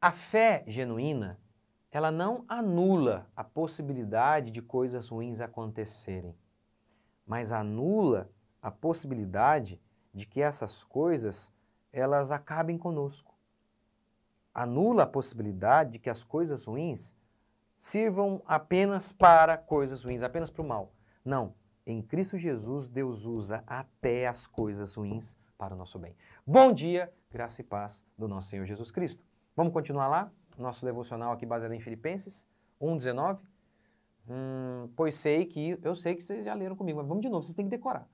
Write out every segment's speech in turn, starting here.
A fé genuína, ela não anula a possibilidade de coisas ruins acontecerem, mas anula a possibilidade de que essas coisas elas acabem conosco. Anula a possibilidade de que as coisas ruins sirvam apenas para coisas ruins, apenas para o mal. Não, em Cristo Jesus Deus usa até as coisas ruins para o nosso bem. Bom dia, graça e paz do nosso Senhor Jesus Cristo. Vamos continuar lá? Nosso devocional aqui baseado em Filipenses 1,19. Hum, pois sei que, eu sei que vocês já leram comigo, mas vamos de novo, vocês têm que decorar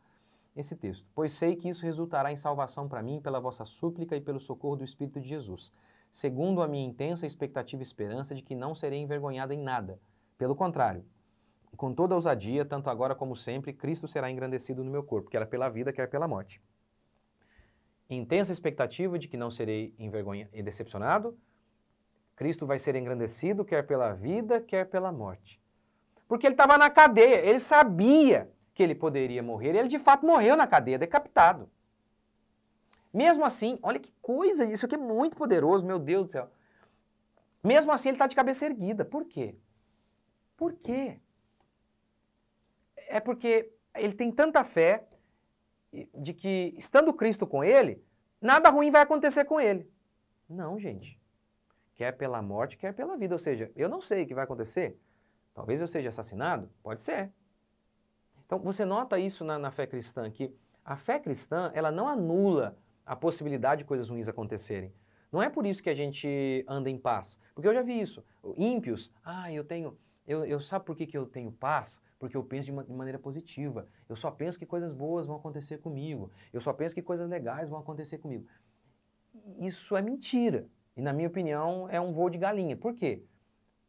esse texto. Pois sei que isso resultará em salvação para mim pela vossa súplica e pelo socorro do Espírito de Jesus, segundo a minha intensa expectativa e esperança de que não serei envergonhada em nada. Pelo contrário, com toda ousadia, tanto agora como sempre, Cristo será engrandecido no meu corpo, quer pela vida, quer pela morte intensa expectativa de que não serei envergonhado e decepcionado, Cristo vai ser engrandecido, quer pela vida, quer pela morte. Porque ele estava na cadeia, ele sabia que ele poderia morrer, e ele de fato morreu na cadeia, decapitado. Mesmo assim, olha que coisa, isso aqui é muito poderoso, meu Deus do céu. Mesmo assim, ele está de cabeça erguida. Por quê? Por quê? É porque ele tem tanta fé de que estando Cristo com ele, nada ruim vai acontecer com ele. Não, gente. Quer pela morte, quer pela vida. Ou seja, eu não sei o que vai acontecer. Talvez eu seja assassinado? Pode ser. Então, você nota isso na, na fé cristã, que a fé cristã, ela não anula a possibilidade de coisas ruins acontecerem. Não é por isso que a gente anda em paz. Porque eu já vi isso. Ímpios, ah, eu tenho, eu, eu sabe por que, que eu tenho paz? Porque eu penso de, uma, de maneira positiva. Eu só penso que coisas boas vão acontecer comigo. Eu só penso que coisas legais vão acontecer comigo. Isso é mentira. E, na minha opinião, é um voo de galinha. Por quê?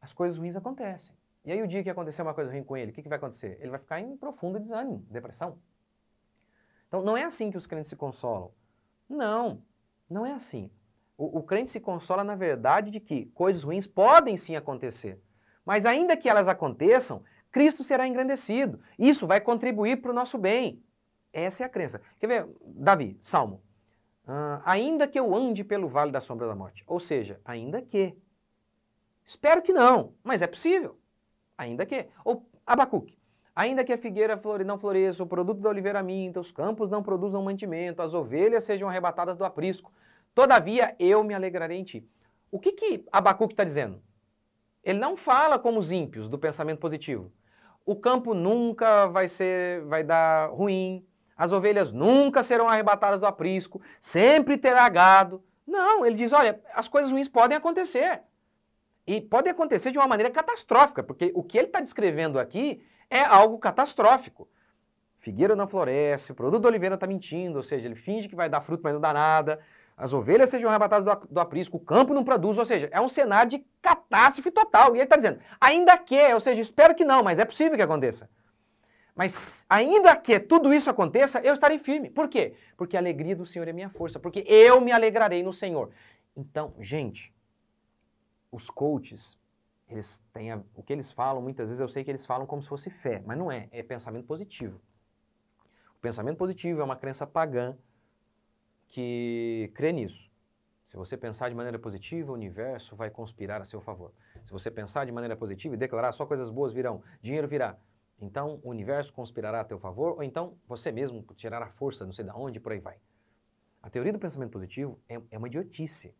As coisas ruins acontecem. E aí, o dia que acontecer uma coisa ruim com ele, o que, que vai acontecer? Ele vai ficar em profundo desânimo, depressão. Então, não é assim que os crentes se consolam. Não, não é assim. O, o crente se consola na verdade de que coisas ruins podem sim acontecer. Mas ainda que elas aconteçam, Cristo será engrandecido. Isso vai contribuir para o nosso bem. Essa é a crença. Quer ver, Davi, Salmo. Uh, ainda que eu ande pelo vale da sombra da morte. Ou seja, ainda que. Espero que não, mas é possível. Ainda que. Ou Abacuque. Ainda que a figueira flore, não floresça, o produto da oliveira minta, os campos não produzam mantimento, as ovelhas sejam arrebatadas do aprisco, todavia eu me alegrarei em ti. O que, que Abacuque está dizendo? Ele não fala como os ímpios do pensamento positivo. O campo nunca vai ser, vai dar ruim. As ovelhas nunca serão arrebatadas do aprisco. Sempre terá gado. Não, ele diz, olha, as coisas ruins podem acontecer. E pode acontecer de uma maneira catastrófica, porque o que ele está descrevendo aqui é algo catastrófico. Figueira não floresce, o produto da oliveira está mentindo, ou seja, ele finge que vai dar fruto, mas não dá nada as ovelhas sejam arrebatadas do, do aprisco, o campo não produz, ou seja, é um cenário de catástrofe total. E ele está dizendo, ainda que, ou seja, espero que não, mas é possível que aconteça. Mas ainda que tudo isso aconteça, eu estarei firme. Por quê? Porque a alegria do Senhor é minha força, porque eu me alegrarei no Senhor. Então, gente, os coaches, eles têm a, o que eles falam, muitas vezes eu sei que eles falam como se fosse fé, mas não é, é pensamento positivo. O pensamento positivo é uma crença pagã que crê nisso. Se você pensar de maneira positiva, o universo vai conspirar a seu favor. Se você pensar de maneira positiva e declarar só coisas boas virão, dinheiro virá, então o universo conspirará a teu favor, ou então você mesmo tirará força, não sei de onde, por aí vai. A teoria do pensamento positivo é, é uma idiotice.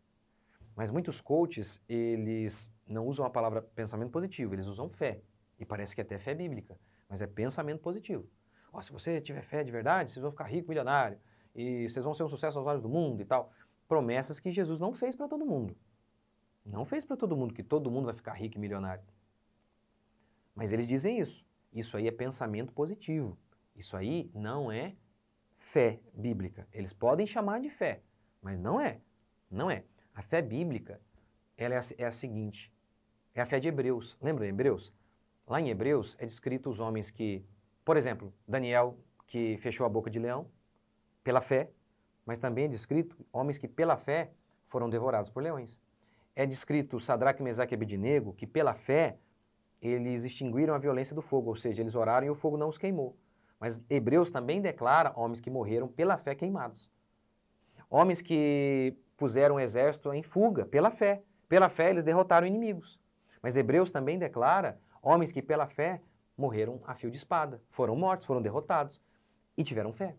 Mas muitos coaches, eles não usam a palavra pensamento positivo, eles usam fé. E parece que até fé é bíblica, mas é pensamento positivo. Oh, se você tiver fé de verdade, vocês vão ficar rico, milionário e vocês vão ser um sucesso aos olhos do mundo e tal. Promessas que Jesus não fez para todo mundo. Não fez para todo mundo que todo mundo vai ficar rico e milionário. Mas eles dizem isso. Isso aí é pensamento positivo. Isso aí não é fé bíblica. Eles podem chamar de fé, mas não é. Não é. A fé bíblica ela é, a, é a seguinte: é a fé de Hebreus. Lembra de Hebreus? Lá em Hebreus é descrito os homens que, por exemplo, Daniel, que fechou a boca de leão, pela fé, mas também é descrito homens que pela fé foram devorados por leões. É descrito Sadraque, Mesaque e Abednego que pela fé eles extinguiram a violência do fogo, ou seja, eles oraram e o fogo não os queimou. Mas Hebreus também declara homens que morreram pela fé queimados. Homens que puseram o exército em fuga pela fé. Pela fé eles derrotaram inimigos. Mas Hebreus também declara homens que pela fé morreram a fio de espada, foram mortos, foram derrotados e tiveram fé.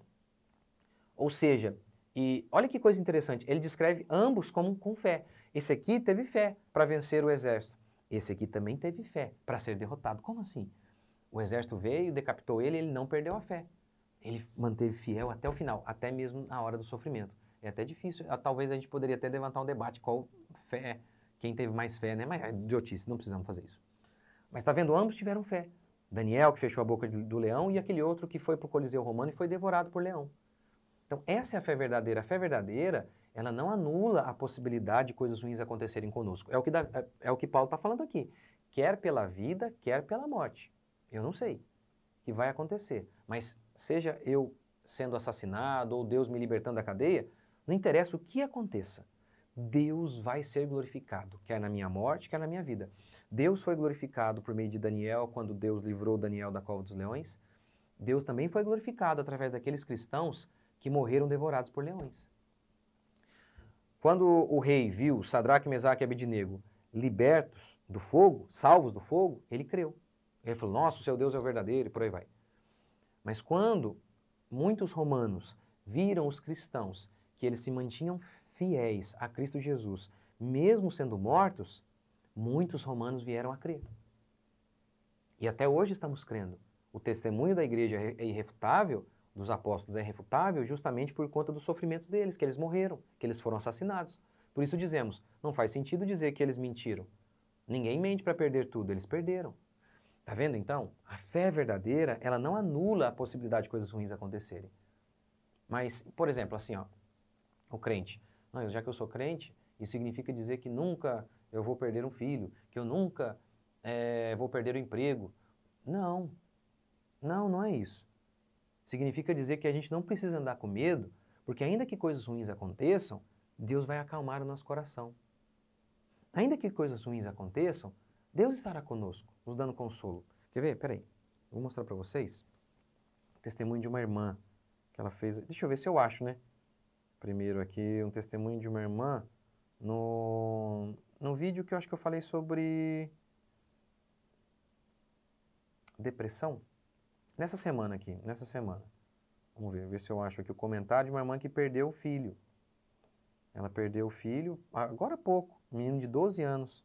Ou seja, e olha que coisa interessante, ele descreve ambos como com fé. Esse aqui teve fé para vencer o exército. Esse aqui também teve fé para ser derrotado. Como assim? O exército veio, decapitou ele, ele não perdeu a fé. Ele manteve fiel até o final, até mesmo na hora do sofrimento. É até difícil, ah, talvez a gente poderia até levantar um debate qual fé, quem teve mais fé, né? Mas é idiotice, não precisamos fazer isso. Mas está vendo, ambos tiveram fé. Daniel, que fechou a boca do leão, e aquele outro que foi para o Coliseu Romano e foi devorado por leão. Então, essa é a fé verdadeira. A fé verdadeira, ela não anula a possibilidade de coisas ruins acontecerem conosco. É o que, da, é, é o que Paulo está falando aqui. Quer pela vida, quer pela morte. Eu não sei o que vai acontecer. Mas seja eu sendo assassinado ou Deus me libertando da cadeia, não interessa o que aconteça. Deus vai ser glorificado, quer na minha morte, quer na minha vida. Deus foi glorificado por meio de Daniel, quando Deus livrou Daniel da cova dos leões. Deus também foi glorificado através daqueles cristãos que morreram devorados por leões. Quando o rei viu Sadraque, Mesaque e Abednego libertos do fogo, salvos do fogo, ele creu. Ele falou, nossa, o seu Deus é o verdadeiro e por aí vai. Mas quando muitos romanos viram os cristãos que eles se mantinham fiéis a Cristo Jesus, mesmo sendo mortos, muitos romanos vieram a crer. E até hoje estamos crendo. O testemunho da igreja é irrefutável dos apóstolos é refutável justamente por conta dos sofrimentos deles, que eles morreram, que eles foram assassinados. Por isso dizemos, não faz sentido dizer que eles mentiram. Ninguém mente para perder tudo, eles perderam. Tá vendo então? A fé verdadeira, ela não anula a possibilidade de coisas ruins acontecerem. Mas, por exemplo, assim, ó, o crente, não, já que eu sou crente, isso significa dizer que nunca eu vou perder um filho, que eu nunca é, vou perder o emprego. Não, não, não é isso. Significa dizer que a gente não precisa andar com medo, porque ainda que coisas ruins aconteçam, Deus vai acalmar o nosso coração. Ainda que coisas ruins aconteçam, Deus estará conosco, nos dando consolo. Quer ver? Peraí, vou mostrar para vocês. Testemunho de uma irmã que ela fez. Deixa eu ver se eu acho, né? Primeiro aqui, um testemunho de uma irmã no, no vídeo que eu acho que eu falei sobre depressão. Nessa semana aqui, nessa semana. Vamos ver, ver se eu acho aqui o comentário de uma irmã que perdeu o filho. Ela perdeu o filho agora há pouco, menino de 12 anos.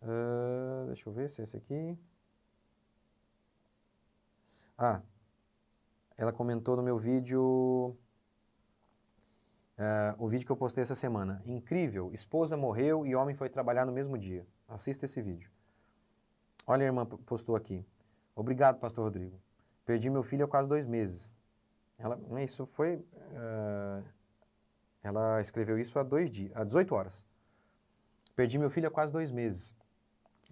Uh, deixa eu ver se é esse aqui. Ah, ela comentou no meu vídeo, uh, o vídeo que eu postei essa semana. Incrível, esposa morreu e homem foi trabalhar no mesmo dia. Assista esse vídeo. Olha a irmã postou aqui. Obrigado, pastor Rodrigo. Perdi meu filho há quase dois meses. Ela, isso foi. Uh, ela escreveu isso há dois dias, há 18 horas. Perdi meu filho há quase dois meses.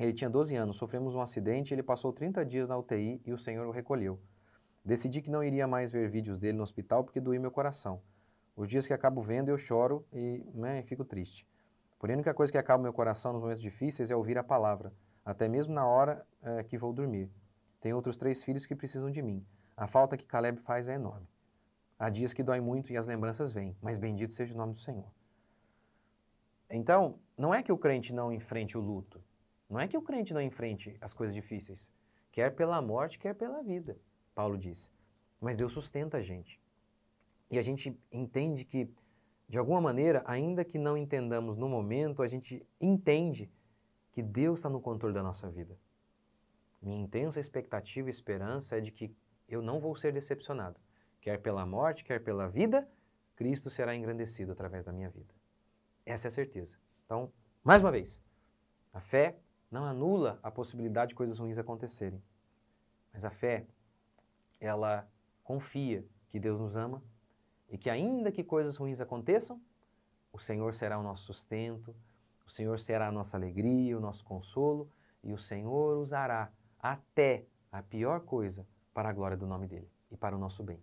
Ele tinha 12 anos, sofremos um acidente, ele passou 30 dias na UTI e o Senhor o recolheu. Decidi que não iria mais ver vídeos dele no hospital porque doía meu coração. Os dias que acabo vendo eu choro e né, fico triste. Porém, a única coisa que acaba meu coração nos momentos difíceis é ouvir a palavra, até mesmo na hora eh, que vou dormir. Tenho outros três filhos que precisam de mim. A falta que Caleb faz é enorme. Há dias que dói muito e as lembranças vêm, mas bendito seja o nome do Senhor. Então, não é que o crente não enfrente o luto. Não é que o crente não enfrente as coisas difíceis. Quer pela morte, quer pela vida, Paulo disse. Mas Deus sustenta a gente. E a gente entende que, de alguma maneira, ainda que não entendamos no momento, a gente entende que Deus está no controle da nossa vida. Minha intensa expectativa e esperança é de que eu não vou ser decepcionado. Quer pela morte, quer pela vida, Cristo será engrandecido através da minha vida. Essa é a certeza. Então, mais uma vez, a fé não anula a possibilidade de coisas ruins acontecerem. Mas a fé, ela confia que Deus nos ama e que, ainda que coisas ruins aconteçam, o Senhor será o nosso sustento, o Senhor será a nossa alegria, o nosso consolo e o Senhor usará até a pior coisa para a glória do nome dele e para o nosso bem.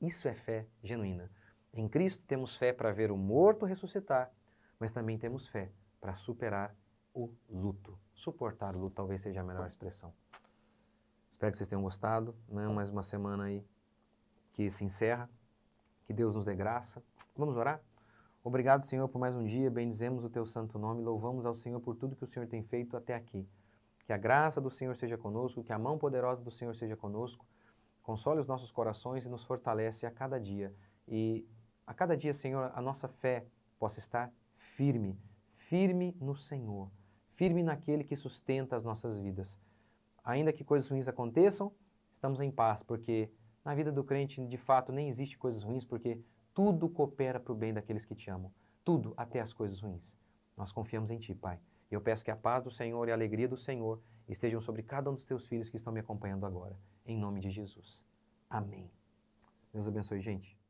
Isso é fé genuína. Em Cristo temos fé para ver o morto ressuscitar, mas também temos fé para superar o luto. Suportar o luto talvez seja a melhor expressão. Espero que vocês tenham gostado. Né? Mais uma semana aí que se encerra. Que Deus nos dê graça. Vamos orar? Obrigado, Senhor, por mais um dia. Bendizemos o teu santo nome. Louvamos ao Senhor por tudo que o Senhor tem feito até aqui. Que a graça do Senhor seja conosco, que a mão poderosa do Senhor seja conosco, console os nossos corações e nos fortalece a cada dia. E a cada dia, Senhor, a nossa fé possa estar firme, firme no Senhor, firme naquele que sustenta as nossas vidas. Ainda que coisas ruins aconteçam, estamos em paz, porque na vida do crente, de fato, nem existe coisas ruins, porque tudo coopera para o bem daqueles que te amam. Tudo, até as coisas ruins. Nós confiamos em Ti, Pai. Eu peço que a paz do Senhor e a alegria do Senhor estejam sobre cada um dos teus filhos que estão me acompanhando agora. Em nome de Jesus. Amém. Deus abençoe, gente.